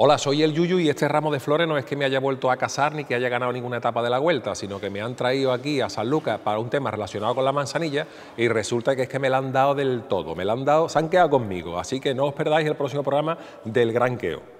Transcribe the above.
Hola, soy el Yuyu y este ramo de flores no es que me haya vuelto a casar ni que haya ganado ninguna etapa de la vuelta, sino que me han traído aquí a San Lucas para un tema relacionado con la manzanilla y resulta que es que me la han dado del todo, me la han dado, se han quedado conmigo, así que no os perdáis el próximo programa del Gran Queo.